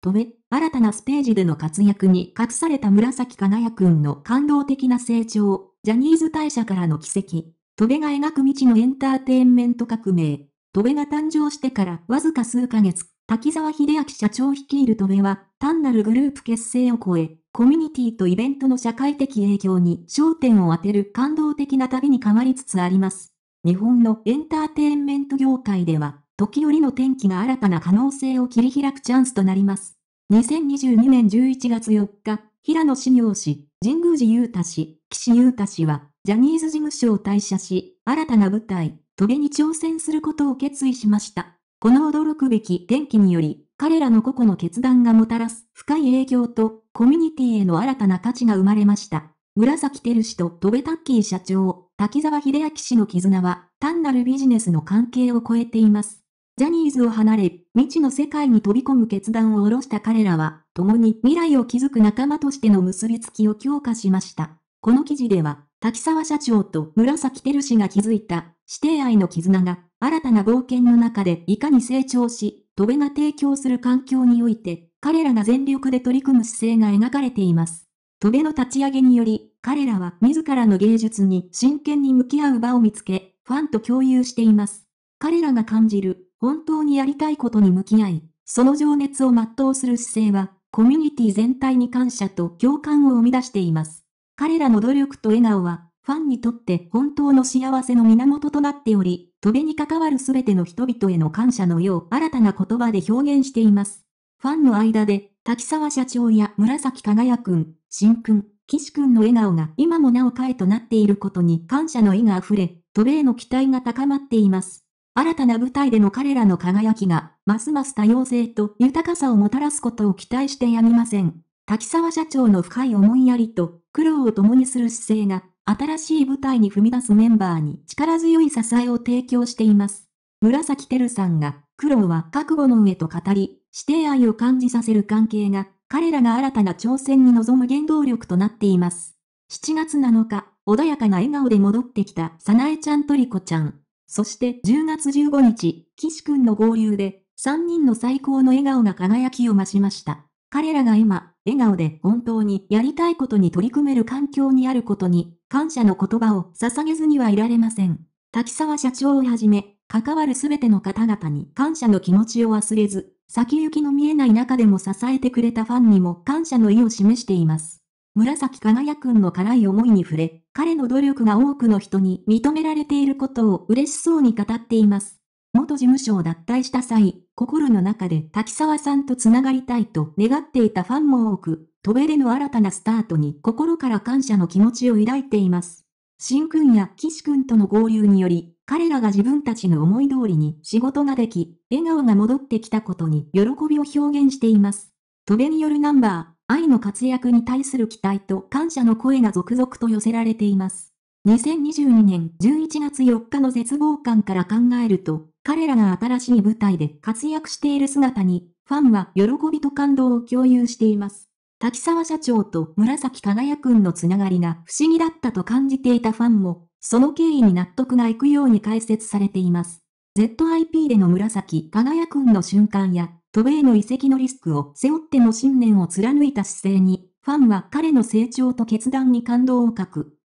飛べ、新たなステージでの活躍に隠された紫輝くんの感動的な成長、ジャニーズ大社からの奇跡、飛べが描く未知のエンターテインメント革命、飛べが誕生してからわずか数ヶ月、滝沢秀明社長率いる飛べは、単なるグループ結成を超え、コミュニティとイベントの社会的影響に焦点を当てる感動的な旅に変わりつつあります。日本のエンターテインメント業界では、時折の天気が新たな可能性を切り開くチャンスとなります。2022年11月4日、平野志明氏、神宮寺裕太氏、岸優太氏は、ジャニーズ事務所を退社し、新たな舞台、トベに挑戦することを決意しました。この驚くべき転機により、彼らの個々の決断がもたらす深い影響と、コミュニティへの新たな価値が生まれました。紫照氏と戸部タッキー社長、滝沢秀明氏の絆は、単なるビジネスの関係を超えています。ジャニーズを離れ、未知の世界に飛び込む決断を下ろした彼らは、共に未来を築く仲間としての結びつきを強化しました。この記事では、滝沢社長と紫ル氏が築いた、指定愛の絆が、新たな冒険の中でいかに成長し、戸辺が提供する環境において、彼らが全力で取り組む姿勢が描かれています。戸辺の立ち上げにより、彼らは自らの芸術に真剣に向き合う場を見つけ、ファンと共有しています。彼らが感じる本当にやりたいことに向き合い、その情熱を全うする姿勢は、コミュニティ全体に感謝と共感を生み出しています。彼らの努力と笑顔は、ファンにとって本当の幸せの源となっており、飛べに関わるすべての人々への感謝のよう新たな言葉で表現しています。ファンの間で、滝沢社長や紫輝くん、新くん、岸くんの笑顔が今もなお彼となっていることに感謝の意が溢れ、渡米への期待が高まっています。新たな舞台での彼らの輝きが、ますます多様性と豊かさをもたらすことを期待してやみません。滝沢社長の深い思いやりと、苦労を共にする姿勢が、新しい舞台に踏み出すメンバーに力強い支えを提供しています。紫てるさんが、苦労は覚悟の上と語り、指定愛を感じさせる関係が、彼らが新たな挑戦に臨む原動力となっています。7月7日、穏やかな笑顔で戻ってきた、さなえちゃんとりこちゃん。そして10月15日、岸くんの合流で、3人の最高の笑顔が輝きを増しました。彼らが今、笑顔で本当にやりたいことに取り組める環境にあることに、感謝の言葉を捧げずにはいられません。滝沢社長をはじめ、関わるすべての方々に感謝の気持ちを忘れず、先行きの見えない中でも支えてくれたファンにも感謝の意を示しています。紫輝くんの辛い思いに触れ、彼の努力が多くの人に認められていることを嬉しそうに語っています。元事務所を脱退した際、心の中で滝沢さんと繋がりたいと願っていたファンも多く、渡米での新たなスタートに心から感謝の気持ちを抱いています。新ンくんや岸くんとの合流により、彼らが自分たちの思い通りに仕事ができ、笑顔が戻ってきたことに喜びを表現しています。渡米によるナンバー、愛の活躍に対する期待と感謝の声が続々と寄せられています。2022年11月4日の絶望感から考えると、彼らが新しい舞台で活躍している姿に、ファンは喜びと感動を共有しています。滝沢社長と紫輝くんのつながりが不思議だったと感じていたファンも、その経緯に納得がいくように解説されています。ZIP での紫輝くんの瞬間や、渡米の移籍のリスクを背負っての信念を貫いた姿勢に、ファンは彼の成長と決断に感動をく。